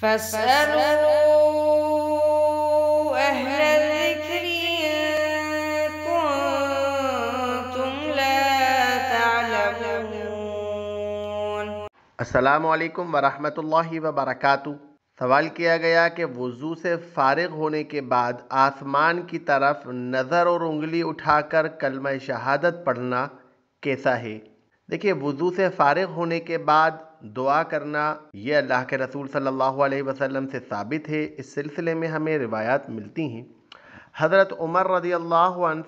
فاسألوا أهل الذكر كنتم لا تعلمون सवाल किया गया कि वज़ू से फारग होने के बाद आसमान की तरफ नज़र और उंगली उठाकर कलम शहादत पढ़ना कैसा है देखिए वज़ू से फ़ारग होने के बाद दुआ करना ये अल्लाह के रसूल सल्लल्लाहु अलैहि वसल्लम से साबित है इस सिलसिले में हमें रिवायात मिलती हैं हज़रत उमर रदी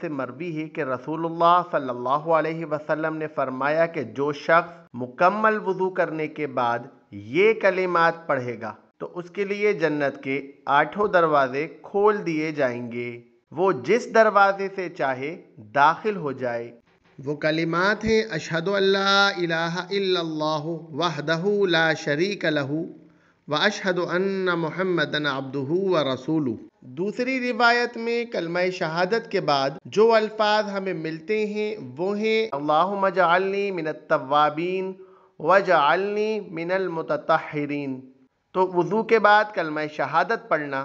से मरवी है कि रसूलुल्लाह सल्लल्लाहु अलैहि वसल्लम ने फ़रमाया कि जो शख्स मुकम्मल वज़ू करने के बाद ये कलिमात पढ़ेगा तो उसके लिए जन्नत के आठों दरवाज़े खोल दिए जाएंगे वो जिस दरवाजे से चाहे दाखिल हो जाए वो कलिमात हैं अशद वहदहू ला शरीक लहू व अशहद अन्न मोहम्मदन अब्दू व रसूलू दूसरी रिवायत में कलम शहादत के बाद जो अल्फाज हमें मिलते हैं वो हैं अल्लाह मजालनी मिनतवाबीन वजालनी मिनलमतरीन तो वज़ू के बाद कलम शहादत पढ़ना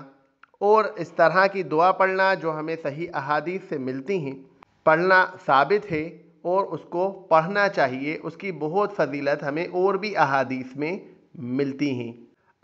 और इस तरह की दुआ पढ़ना जो हमें सही अहादीत से मिलती हैं पढ़ना साबित है और उसको पढ़ना चाहिए उसकी बहुत फजीलत हमें और भी अहादीस में मिलती हैं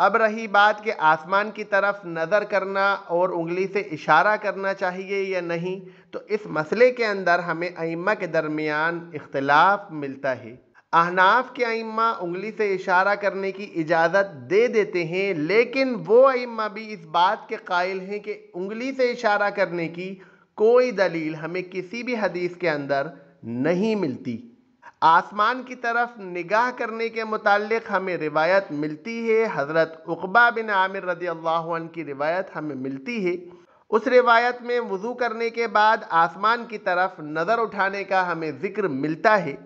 अब रही बात कि आसमान की तरफ नज़र करना और उंगली से इशारा करना चाहिए या नहीं तो इस मसले के अंदर हमें आइम्मा के दरमियान इख्तलाफ मिलता है अहनाफ के आइम्मा उंगली से इशारा करने की इजाज़त दे देते हैं लेकिन वो आइम्मा भी इस बात के कायल हैं कि उंगली से इशारा करने की कोई दलील हमें किसी भी हदीस के अंदर नहीं मिलती आसमान की तरफ निगाह करने के मुतालिक हमें रिवायत मिलती है हज़रत उकबा बिन आमिर रदी अल्लाह की रिवायत हमें मिलती है उस रिवायत में वज़ू करने के बाद आसमान की तरफ नज़र उठाने का हमें ज़िक्र मिलता है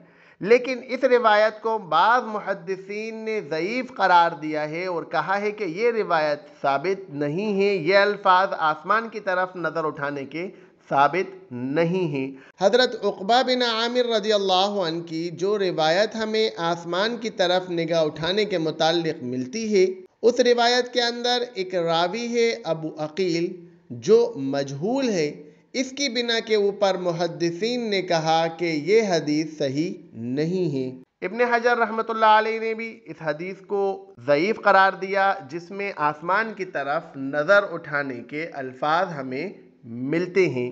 लेकिन इस रिवायत को बाज़ मुहदसिन ने ज़यीफ़ करार दिया है और कहा है कि ये रिवायत साबित नहीं है ये अल्फाज आसमान की तरफ नज़र उठाने के साबित नहीं है हज़रत उकबा बिन आमिर रजी अल्लाह की जो रिवायत हमें आसमान की तरफ निगाह उठाने के मुतालिक मिलती है उस रिवायत के अंदर एक रावी है अबू अकील जो मजहूल है इसकी बिना के ऊपर मुहदसिन ने कहा कि ये हदीस सही नहीं है इबन हजर रहमतुल्लाह अलैह ने भी इस हदीस को ज़यीफ़ करार दिया जिसमें आसमान की तरफ नज़र उठाने के अल्फाज हमें मिलते हैं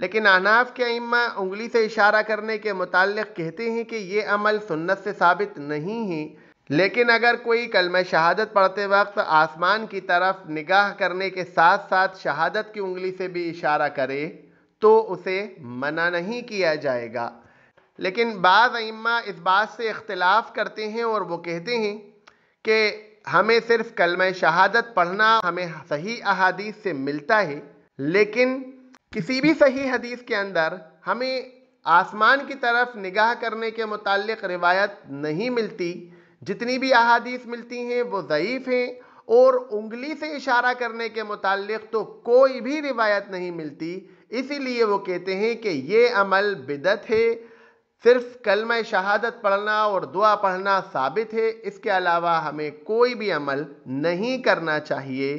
लेकिन अनाफ के अम्मा उंगली से इशारा करने के मुतल कहते हैं कि ये अमल सुन्नत से साबित नहीं है लेकिन अगर कोई कलम शहादत पढ़ते वक्त आसमान की तरफ निगाह करने के साथ साथ शहादत की उंगली से भी इशारा करे तो उसे मना नहीं किया जाएगा लेकिन बाज़ अम्मा इस बात से इख्तलाफ करते हैं और वो कहते हैं कि हमें सिर्फ कलम शहादत पढ़ना हमें सही अहादीत से मिलता है लेकिन किसी भी सही हदीस के अंदर हमें आसमान की तरफ निगाह करने के मुतक़ रिवायत नहीं मिलती जितनी भी अहादीस मिलती हैं वो ज़यीफ़ हैं और उंगली से इशारा करने के मुतक़ तो कोई भी रिवायत नहीं मिलती इसीलिए वो कहते हैं कि ये अमल बिदत है सिर्फ कलम शहादत पढ़ना और दुआ पढ़ना साबित है इसके अलावा हमें कोई भी अमल नहीं करना चाहिए